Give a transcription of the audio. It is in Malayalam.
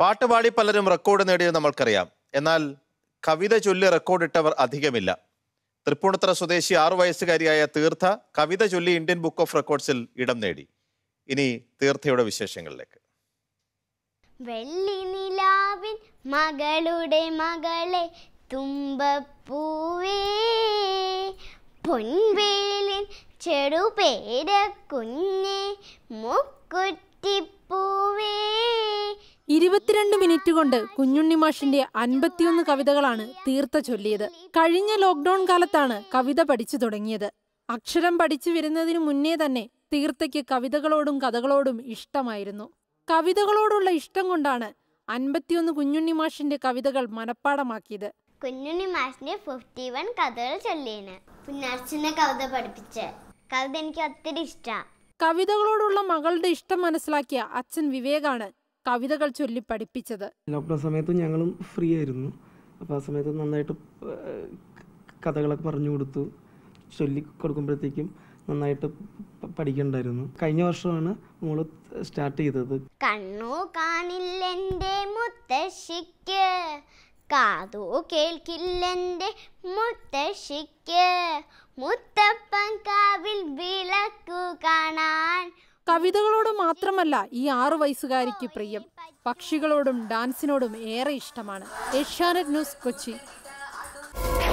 പാട്ടുപാടി പലരും റെക്കോർഡ് നേടിയത് നമ്മൾക്കറിയാം എന്നാൽ കവിത ചൊല്ലി റെക്കോർഡ് ഇട്ടവർ അധികമില്ല തൃപ്പൂണിത്തറ സ്വദേശി ആറു വയസ്സുകാരിയായ തീർത്ഥ കവിത ചൊല്ലി ഇന്ത്യൻ ബുക്ക് ഓഫ് റെക്കോർഡ്സിൽ ഇടം നേടി ഇനി തീർത്ഥയുടെ വിശേഷങ്ങളിലേക്ക് വെള്ളി നിലാവിൻ മകളുടെ മകളെ തുമ്പപ്പൂവേ പൊൻവേലിൻ ചെറുപേര കുഞ്ഞെ മുക്കുറ്റിപ്പൂവേ ഇരുപത്തിരണ്ട് മിനിറ്റ് കൊണ്ട് കുഞ്ഞുണ്ണി മാഷിന്റെ അൻപത്തിയൊന്ന് കവിതകളാണ് തീർത്ത ചൊല്ലിയത് കഴിഞ്ഞ ലോക്ക്ഡൌൺ കാലത്താണ് കവിത പഠിച്ചു തുടങ്ങിയത് അക്ഷരം പഠിച്ചു വരുന്നതിന് മുന്നേ തന്നെ തീർത്തയ്ക്ക് കവിതകളോടും കഥകളോടും ഇഷ്ടമായിരുന്നു കവിതകളോടുള്ള ഇഷ്ടം കൊണ്ടാണ് അൻപത്തിയൊന്ന് കുഞ്ഞുണ്ണി മാഷിന്റെ കവിതകൾ മനഃപ്പാടമാക്കിയത് കുഞ്ഞുണ്ണി മാഷിന്റെ ഫിഫ്റ്റി വൺ കഥകൾ ചൊല്ലിയാണ് കവിത പഠിപ്പിച്ച് കവിത എനിക്ക് ഒത്തിരി ഇഷ്ടമാണ് കവിതകളോടുള്ള മകളുടെ ഇഷ്ടം മനസ്സിലാക്കിയ അച്ഛൻ വിവേകാണ് കവിതകൾ ചൊല്ലി പഠിപ്പിച്ചത് ലോക്ക്ഡൗൺ സമയത്ത് ഞങ്ങളും ഫ്രീ ആയിരുന്നു അപ്പോൾ ആ സമയത്ത് നന്നായിട്ട് കഥകളൊക്കെ പറഞ്ഞു കൊടുത്തു ചൊല്ലി കൊടുക്കുമ്പോഴത്തേക്കും നന്നായിട്ട് പഠിക്കണ്ടായിരുന്നു കഴിഞ്ഞ വർഷമാണ് നമ്മൾ സ്റ്റാർട്ട് ചെയ്തത് കണ്ണു കാണില്ലെൻ്റെ മുത്തശ്ശിക്ക് കാതോ കേൾക്കില്ലെൻ്റെ മുത്തശ്ശിക്ക് മുത്തപ്പൻ കാവിൽ വിള കവിതകളോട് മാത്രമല്ല ഈ ആറു വയസ്സുകാരിക്ക് പ്രിയം പക്ഷികളോടും ഡാൻസിനോടും ഏറെ ഇഷ്ടമാണ് ഏഷ്യാനെറ്റ് ന്യൂസ് കൊച്ചി